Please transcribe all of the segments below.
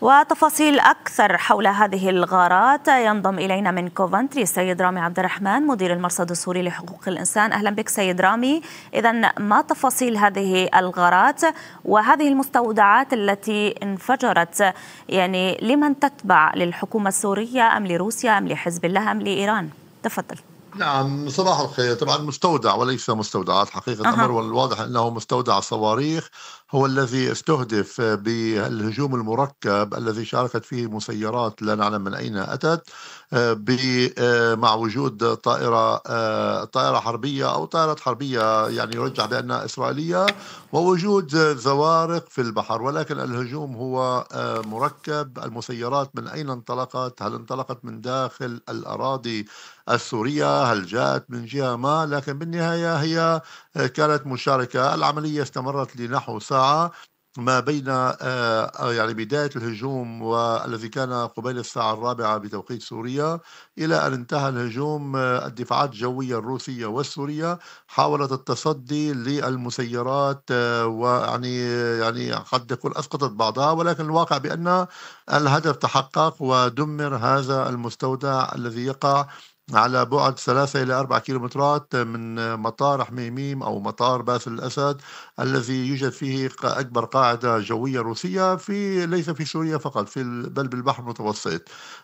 وتفاصيل أكثر حول هذه الغارات ينضم إلينا من كوفنتري السيد رامي عبد الرحمن مدير المرصد السوري لحقوق الإنسان أهلا بك سيد رامي إذا ما تفاصيل هذه الغارات وهذه المستودعات التي انفجرت يعني لمن تتبع للحكومة السورية أم لروسيا أم لحزب الله أم لإيران تفضل نعم صباح الخير طبعا مستودع وليس مستودعات حقيقة أه. الأمر والواضح أنه مستودع صواريخ هو الذي استهدف بالهجوم المركب الذي شاركت فيه مسيرات لا نعلم من أين أتت آه، آه، مع وجود طائرة آه، طائرة حربية أو طائرات حربية يعني يرجح بأنها إسرائيلية ووجود زوارق في البحر ولكن الهجوم هو مركب المسيرات من أين انطلقت هل انطلقت من داخل الأراضي السورية هل جاءت من جهة ما لكن بالنهاية هي كانت مشاركة العملية استمرت لنحو ساعة ما بين آه، يعني بداية الهجوم والذي كان قبيل الساعة الرابعة بتوقيت سوريا إلى أن انتهى الهجوم آه، الدفاعات الجوية الروسية والسورية حاولت التصدي للمسيرات آه، ويعني يعني قد يكون أسقطت بعضها ولكن الواقع بأن الهدف تحقق ودمر هذا المستودع الذي يقع على بعد ثلاثة إلى أربعة كيلومترات من مطار حميميم أو مطار باث الأسد الذي يوجد فيه أكبر قاعدة جوية روسية في ليس في سوريا فقط في بل بالبحر المتوسط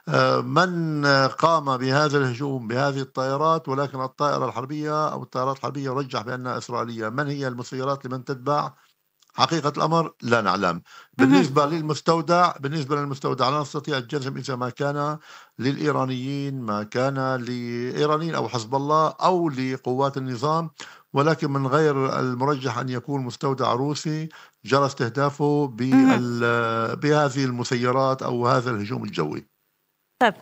آه، من قام بهذا الهجوم بهذه الطائرات ولكن الطائرة الحربية أو الطائرات الحربية رجح بأنها إسرائيلية من هي المسيرات لمن تتبع حقيقة الأمر لا نعلم بالنسبة للمستودع بالنسبة للمستودع لا نستطيع الجزم إذا ما كان للإيرانيين ما كان لإيرانيين أو حزب الله أو لقوات النظام ولكن من غير المرجح أن يكون مستودع روسي جرى استهدافه بهذه المسيرات أو هذا الهجوم الجوي طيب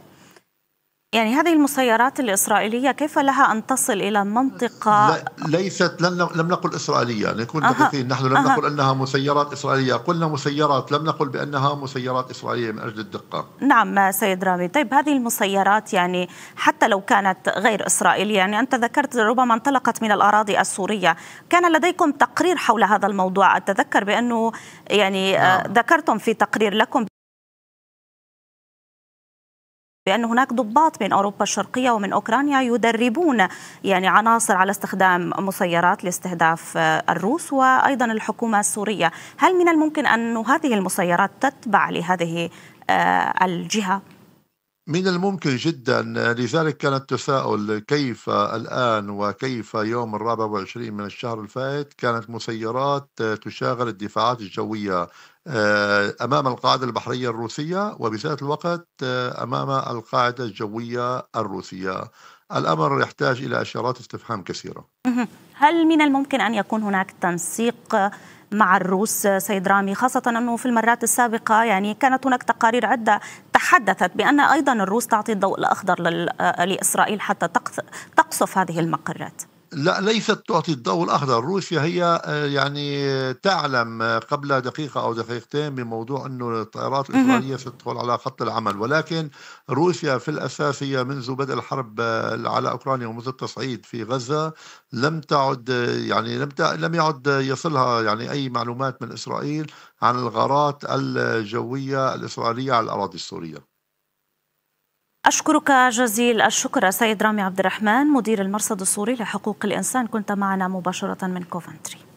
يعني هذه المسيرات الإسرائيلية كيف لها أن تصل إلى منطقة لا ليست لم نقل إسرائيلية نكون دقيقين نحن لم أه. نقل أنها مسيرات إسرائيلية قلنا مسيرات لم نقل بأنها مسيرات إسرائيلية من أجل الدقة نعم سيد رامي طيب هذه المسيرات يعني حتى لو كانت غير إسرائيلية يعني أنت ذكرت ربما انطلقت من الأراضي السورية كان لديكم تقرير حول هذا الموضوع أتذكر بأنه يعني آه، نعم. ذكرتم في تقرير لكم بأن هناك ضباط من أوروبا الشرقية ومن أوكرانيا يدربون يعني عناصر على استخدام مسيرات لاستهداف الروس وأيضا الحكومة السورية هل من الممكن أن هذه المسيرات تتبع لهذه آه، الجهة؟ من الممكن جدا لذلك كان التساؤل كيف الآن وكيف يوم الرابع والعشرين من الشهر الفائت كانت مسيرات تشاغل الدفاعات الجوية آه، أمام القاعدة البحرية الروسية وبذات الوقت آه، أمام القاعدة الجوية الروسية الأمر يحتاج إلى إشارات استفهام كثيرة هل من الممكن أن يكون هناك تنسيق مع الروس سيد رامي خاصة أنه في المرات السابقة يعني كانت هناك تقارير عدة تحدثت بأن أيضا الروس تعطي الضوء الأخضر لإسرائيل حتى تقصف هذه المقرات لا ليست تعطي الضوء الاخضر، روسيا هي آه، يعني تعلم قبل دقيقه او دقيقتين بموضوع انه الطائرات الاسرائيليه ستدخل على خط العمل، ولكن روسيا في الاساس هي منذ بدء الحرب آه، على اوكرانيا ومنذ التصعيد في غزه لم تعد آه، يعني لم لم يعد يصلها يعني اي معلومات من اسرائيل عن الغارات الجويه الاسرائيليه على الاراضي السوريه. أشكرك جزيل الشكر سيد رامي عبد الرحمن مدير المرصد السوري لحقوق الإنسان كنت معنا مباشرة من كوفنتري